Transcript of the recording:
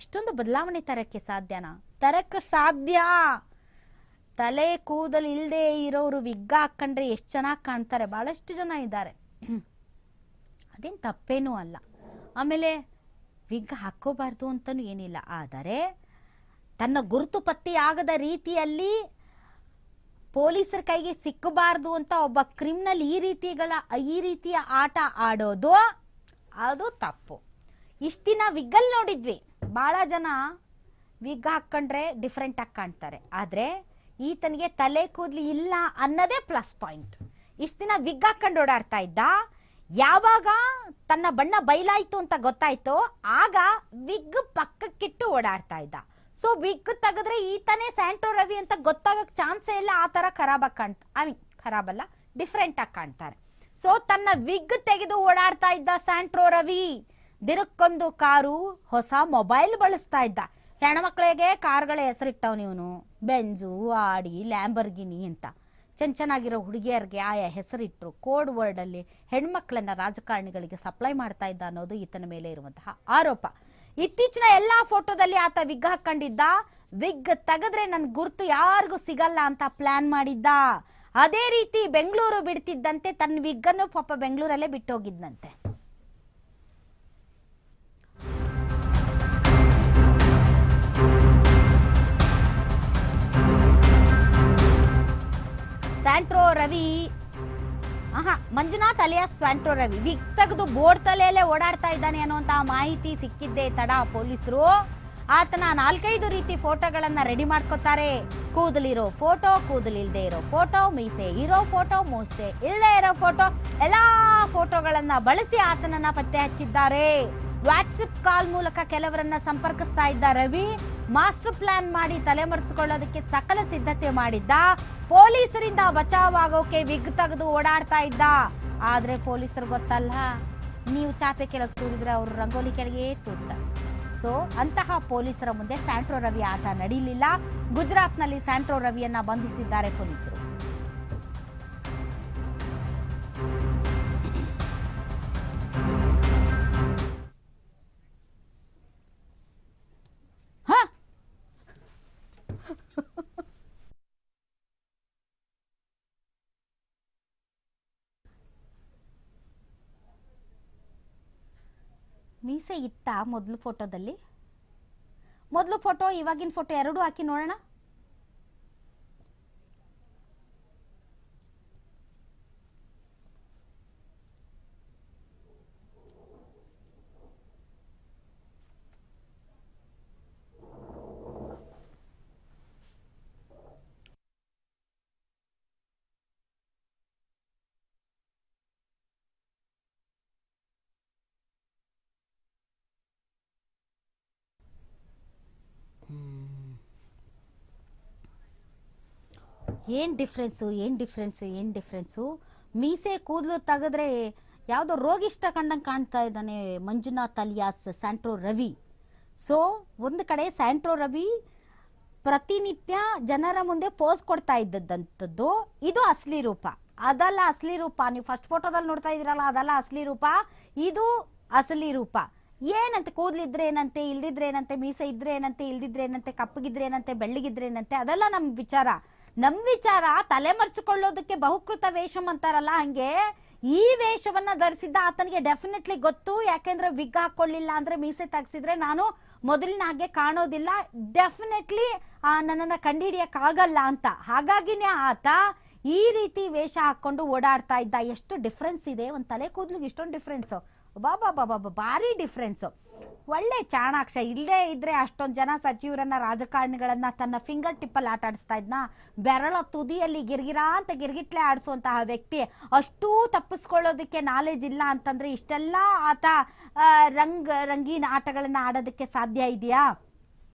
ಇಷ್ಟೊಂದು ಬದಲಾವಣೆ ತರಕ್ಕೆ ಸಾಧ್ಯನಾ ತರಕ್ಕೆ ಸಾಧ್ಯ ತಲೆ ಕೂದಲು ಇಲ್ಲದೆ ಇರೋರು ವಿಗ್ಗ ಹಾಕೊಂಡ್ರೆ ಎಷ್ಟು ಚೆನ್ನಾಗಿ ಕಾಣ್ತಾರೆ ಭಾಳಷ್ಟು ಜನ ಇದ್ದಾರೆ ಅದೇನು ತಪ್ಪೇನೂ ಅಲ್ಲ ಆಮೇಲೆ ವಿಗ್ ಹಾಕೋಬಾರ್ದು ಅಂತಲೂ ಏನಿಲ್ಲ ಆದರೆ ತನ್ನ ಗುರುತು ಪತ್ತೆಯಾಗದ ರೀತಿಯಲ್ಲಿ ಪೊಲೀಸರ ಕೈಗೆ ಸಿಕ್ಕಬಾರ್ದು ಅಂತ ಒಬ್ಬ ಕ್ರಿಮಿನಲ್ ಈ ರೀತಿಗಳ ಈ ರೀತಿಯ ಆಟ ಆಡೋದು ಅದು ತಪ್ಪು ಇಷ್ಟು ದಿನ ವಿಗ್ಗಲ್ಲಿ ನೋಡಿದ್ವಿ ಭಾಳ ಜನ ವಿಗ್ ಹಾಕ್ಕೊಂಡ್ರೆ ಡಿಫ್ರೆಂಟ್ ಆಗಿ ಕಾಣ್ತಾರೆ ಆದರೆ ಈತನಿಗೆ ತಲೆ ಕೂದಲು ಇಲ್ಲ ಅನ್ನೋದೇ ಪ್ಲಸ್ ಪಾಯಿಂಟ್ ಇಷ್ಟು ದಿನ ವಿಗ್ ಹಾಕ್ಕೊಂಡು ಓಡಾಡ್ತಾ ಇದ್ದ ಯಾವಾಗ ತನ್ನ ಬಣ್ಣ ಬಯಲಾಯಿತು ಅಂತ ಗೊತ್ತಾಯ್ತು ಆಗ ವಿಗ್ ಪಕ್ಕಕ್ಕಿಟ್ಟು ಓಡಾಡ್ತಾ ಇದ್ದ ಸೊ ವಿಗ್ ತೆಗೆದ್ರೆ ಈತನೇ ಸ್ಯಾಂಟ್ರೋ ರವಿ ಅಂತ ಗೊತ್ತಾಗಕ್ಕೆ ಚಾನ್ಸೇ ಇಲ್ಲ ಆ ಥರ ಖರಾಬಾಗಿ ಕಾಣ್ತ ಐ ಮೀನ್ ಖರಾಬಲ್ಲ ಡಿಫ್ರೆಂಟಾಗಿ ಕಾಣ್ತಾರೆ ಸೊ ತನ್ನ ವಿಗ್ ತೆಗೆದು ಓಡಾಡ್ತಾ ಇದ್ದ ಸ್ಯಾಂಟ್ರೋ ರವಿ ದಿನಕ್ಕೊಂದು ಕಾರು ಹೊಸ ಮೊಬೈಲ್ ಬಳಸ್ತಾ ಇದ್ದ ಹೆಣ್ಮಕ್ಳಿಗೆ ಕಾರ್ಗಳ ಹೆಸರಿಟ್ಟವ್ ನೀವು ಬೆಂಜು ಆಡಿ ಲ್ಯಾಂಬರ್ಗಿನಿ ಅಂತ ಚೆನ್ನ ಚೆನ್ನಾಗಿರೋ ಹುಡುಗಿಯರಿಗೆ ಆಯಾ ಹೆಸರಿಟ್ಟರು ಕೋಡ್ ವರ್ಡಲ್ಲಿ ಹೆಣ್ಮಕ್ಳನ್ನ ರಾಜಕಾರಣಿಗಳಿಗೆ ಸಪ್ಲೈ ಮಾಡ್ತಾ ಇದ್ದ ಅನ್ನೋದು ಈತನ ಮೇಲೆ ಇರುವಂತಹ ಆರೋಪ ಇತ್ತೀಚಿನ ಎಲ್ಲಾ ಫೋಟೋದಲ್ಲಿ ಆತ ವಿಗ್ ಹಾಕೊಂಡಿದ್ದ ವಿಗ್ ತೆಗೆದ್ರೆ ನನ್ ಗುರ್ತು ಯಾರಿಗೂ ಸಿಗಲ್ಲ ಅಂತ ಪ್ಲಾನ್ ಮಾಡಿದ್ದ ಅದೇ ರೀತಿ ಬೆಂಗಳೂರು ಬಿಡ್ತಿದ್ದಂತೆ ತನ್ನ ವಿಗ್ಗನ್ನು ಪಾಪ ಬೆಂಗಳೂರಲ್ಲೇ ಬಿಟ್ಟೋಗಿದ್ದಂತೆ ರವಿ ಆಹಾ Manjunath alias Santro Ravi wig ತೆಗೆದು ಬೋರ್ಡ್ ತಲೆಯಲ್ಲೇ ಓಡಾಡ್ತಾ ಇದ್ದಾನೆ ಅನ್ನುವಂತಹ ಮಾಹಿತಿ ಸಿಕ್ಕಿದ್ದೆ ತಡ ಪೊಲೀಸರು ಆತನ ನಾಲ್ಕೈದು ರೀತಿ ಫೋಟೋಗಳನ್ನ ರೆಡಿ ಮಾಡ್ಕೋತಾರೆ ಕೂದಲಿರೋ ಫೋಟೋ ಕೂದಲಿಲ್ದೇ ಇರೋ ಫೋಟೋ ಮೀಸೆ ಇರೋ ಫೋಟೋ ಮೋಸೆ ಇಲ್ಲದೆ ಇರೋ ಫೋಟೋ ಎಲ್ಲಾ ಫೋಟೋಗಳನ್ನ ಬಳಸಿ ಆತನನ್ನ ಪತ್ತೆ ಹಚ್ಚಿದ್ದಾರೆ ವಾಟ್ಸಪ್ ಕಾಲ್ ಮೂಲಕ ಕೆಲವರನ್ನ ಸಂಪರ್ಕಿಸ್ತಾ ಇದ್ದ ರವಿ ಮಾಸ್ಟರ್ ಪ್ಲಾನ್ ಮಾಡಿ ತಲೆಮರೆಸಿಕೊಳ್ಳೋದಕ್ಕೆ ಸಕಲ ಸಿದ್ಧತೆ ಮಾಡಿದ್ದ ಪೊಲೀಸರಿಂದ ಬಚಾವಾಗೋಕೆ ವಿಗ್ ತೆಗೆದು ಓಡಾಡ್ತಾ ಇದ್ದ ಆದರೆ ಪೊಲೀಸರು ಗೊತ್ತಲ್ಲ ನೀವು ಚಾಪೆ ಕೆಳಗೆ ತೂರಿದ್ರೆ ಅವರು ರಂಗೋಲಿ ಕೆಳಗೆ ತೂರಿದ ಸೊ ಅಂತಹ ಪೊಲೀಸರ ಮುಂದೆ ಸ್ಯಾಂಟ್ರೋ ರವಿ ಆಟ ನಡೀಲಿಲ್ಲ ಗುಜರಾತ್ನಲ್ಲಿ ಸ್ಯಾಂಟ್ರೋ ರವಿಯನ್ನ ಬಂಧಿಸಿದ್ದಾರೆ ಪೊಲೀಸರು ಮೀಸೆ ಇತ್ತಾ ಮೊದಲು ಫೋಟೋದಲ್ಲಿ ಮೊದಲು ಫೋಟೋ ಇವಾಗಿನ ಫೋಟೋ ಎರಡೂ ಹಾಕಿ ನೋಡೋಣ ಏನು ಡಿಫ್ರೆನ್ಸು ಏನು ಡಿಫ್ರೆನ್ಸು ಏನು ಡಿಫ್ರೆನ್ಸು ಮೀಸೆ ಕೂದಲು ತೆಗೆದ್ರೆ ಯಾವುದೋ ರೋಗಿಷ್ಟ ಕಂಡಂಗೆ ಕಾಣ್ತಾ ಇದ್ದಾನೆ Manjunath alias Santro Ravi so ಒಂದು ಕಡೆ ಸ್ಯಾಂಟ್ರೋ ರವಿ ಪ್ರತಿನಿತ್ಯ ಜನರ ಮುಂದೆ ಪೋಸ್ ಕೊಡ್ತಾ ಇದ್ದದ್ದಂಥದ್ದು ಇದು ಅಸಲಿ ರೂಪ ಅದಲ್ಲ ಅಸ್ಲಿ ರೂಪ ನೀವು ಫಸ್ಟ್ ಫೋಟೋದಲ್ಲಿ ನೋಡ್ತಾ ಇದ್ದೀರಲ್ಲ ಅದಲ್ಲ ಅಸ್ಲಿ ರೂಪ ಇದು ಅಸಲಿ ರೂಪ ಏನಂತೆ ಕೂದಲಿದ್ರೆ ಏನಂತೆ ಇಲ್ದಿದ್ರೆ ಏನಂತೆ ಮೀಸೆ ಇದ್ರೆ ಏನಂತೆ ಇಲ್ದಿದ್ರೆ ಏನಂತೆ ಕಪ್ಪಗಿದ್ರೆ ಏನಂತೆ ಬೆಳ್ಳಿಗಿದ್ರೆ ಏನಂತೆ ಅದೆಲ್ಲ ನಮ್ಮ ವಿಚಾರ ನಮ್ ವಿಚಾರ ತಲೆ ಮರೆಸಿಕೊಳ್ಳೋದಕ್ಕೆ ಬಹುಕೃತ ವೇಷಂ ಅಂತಾರಲ್ಲ ಹಂಗೆ ಈ ವೇಷವನ್ನ ಧರಿಸಿದ್ದ ಆತನಿಗೆ ಡೆಫಿನೆಟ್ಲಿ ಗೊತ್ತು ಯಾಕೆಂದ್ರೆ ವಿಗ್ ಹಾಕೊಳ್ಳಿಲ್ಲ ಅಂದ್ರೆ ಮೀಸೆ ತೆಗ್ಸಿದ್ರೆ ನಾನು ಮೊದಲಿನ ಹಾಗೆ ಕಾಣೋದಿಲ್ಲ ಡೆಫಿನೆಟ್ಲಿ ನನ್ನನ್ನು ಕಂಡುಹಿಡಿಯಕ್ ಆಗಲ್ಲ ಅಂತ ಹಾಗಾಗಿನೇ ಆತ ಈ ರೀತಿ ವೇಷ ಹಾಕೊಂಡು ಓಡಾಡ್ತಾ ಇದ್ದ ಎಷ್ಟು ಡಿಫ್ರೆನ್ಸ್ ಇದೆ ಒಂದು ತಲೆ ಕೂದಲಿಗೆ ಇಷ್ಟೊಂದು ಡಿಫ್ರೆನ್ಸ್ ಬಾಬಾ ಬಾಬಾ ಭಾರಿ ಡಿಫ್ರೆನ್ಸು ಒಳ್ಳೆ ಚಾಣಾಕ್ಷ ಇಲ್ಲೇ ಇದ್ರೆ ಅಷ್ಟೊಂದು ಜನ ಸಚಿವರನ್ನ ರಾಜಕಾರಣಿಗಳನ್ನ ತನ್ನ ಫಿಂಗರ್ ಟಿಪ್ಪಲ್ಲಿ ಆಟ ಆಡಿಸ್ತಾ ಇದ್ನ ಬೆರಳ ತುದಿಯಲ್ಲಿ ಗಿರ್ಗಿರಾ ಅಂತ ಗಿರ್ಗಿಟ್ಲೆ ಆಡಿಸುವಂತಹ ವ್ಯಕ್ತಿ ಅಷ್ಟೂ ತಪ್ಪಿಸ್ಕೊಳ್ಳೋದಕ್ಕೆ ನಾಲೆಜ್ ಇಲ್ಲ ಅಂತಂದ್ರೆ ಇಷ್ಟೆಲ್ಲ ಆತ ರಂಗ್ ರಂಗೀನ ಆಟಗಳನ್ನ ಆಡೋದಕ್ಕೆ ಸಾಧ್ಯ ಇದೆಯಾ